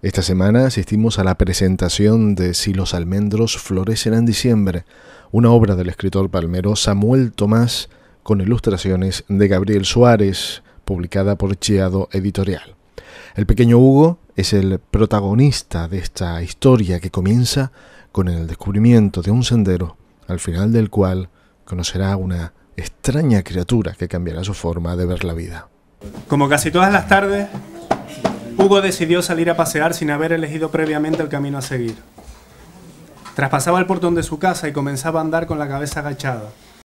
Esta semana asistimos a la presentación de Si los almendros florecen en diciembre, una obra del escritor palmero Samuel Tomás con ilustraciones de Gabriel Suárez, publicada por Chiado Editorial. El pequeño Hugo es el protagonista de esta historia que comienza con el descubrimiento de un sendero, al final del cual conocerá una extraña criatura que cambiará su forma de ver la vida. Como casi todas las tardes, Hugo decidió salir a pasear sin haber elegido previamente el camino a seguir. Traspasaba el portón de su casa y comenzaba a andar con la cabeza agachada,